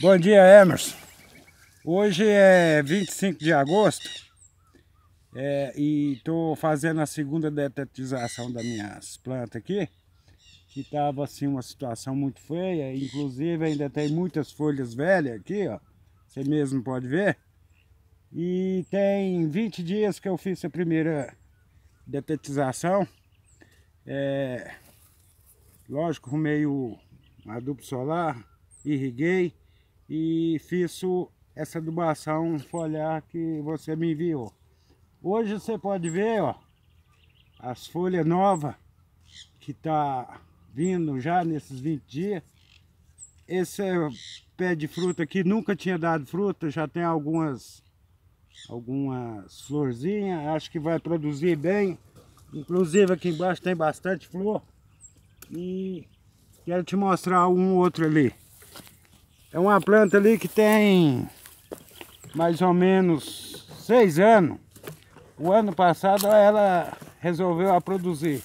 Bom dia, Emerson. Hoje é 25 de agosto é, e estou fazendo a segunda detetização das minhas plantas aqui, que estava assim uma situação muito feia, inclusive ainda tem muitas folhas velhas aqui, ó. Você mesmo pode ver. E tem 20 dias que eu fiz a primeira detetização. É, lógico, arrumei o adubo solar, irriguei e fiz essa adubação foliar que você me enviou. Hoje você pode ver, ó, as folhas novas que tá vindo já nesses 20 dias. Esse é pé de fruta aqui nunca tinha dado fruta, já tem algumas algumas florzinhas, acho que vai produzir bem. Inclusive aqui embaixo tem bastante flor. E quero te mostrar um outro ali. É uma planta ali que tem mais ou menos seis anos. O ano passado ela resolveu a produzir.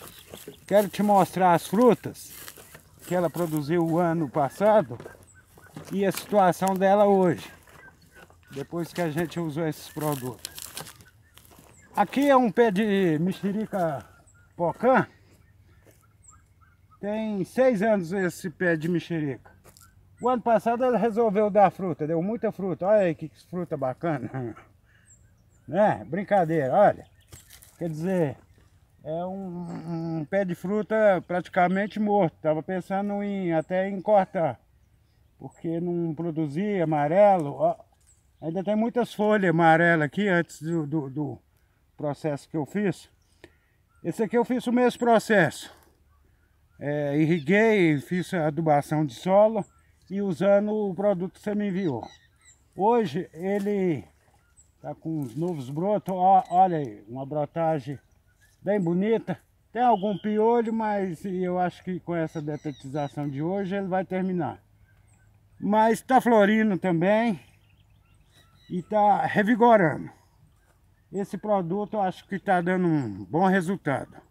Quero te mostrar as frutas que ela produziu o ano passado e a situação dela hoje, depois que a gente usou esses produtos. Aqui é um pé de mexerica pocã. Tem seis anos esse pé de mexerica. O ano passado resolveu dar fruta, deu muita fruta. Olha aí que fruta bacana. Né? Brincadeira, olha. Quer dizer, é um, um pé de fruta praticamente morto. Tava pensando em até em cortar. Porque não produzia amarelo. Ó. Ainda tem muitas folhas amarelas aqui antes do, do, do processo que eu fiz. Esse aqui eu fiz o mesmo processo. É, irriguei, fiz adubação de solo e usando o produto que você me enviou. Hoje ele tá com os novos brotos, ó, olha aí, uma brotagem bem bonita. Tem algum piolho, mas eu acho que com essa detetização de hoje ele vai terminar. Mas está florindo também e está revigorando. Esse produto eu acho que está dando um bom resultado.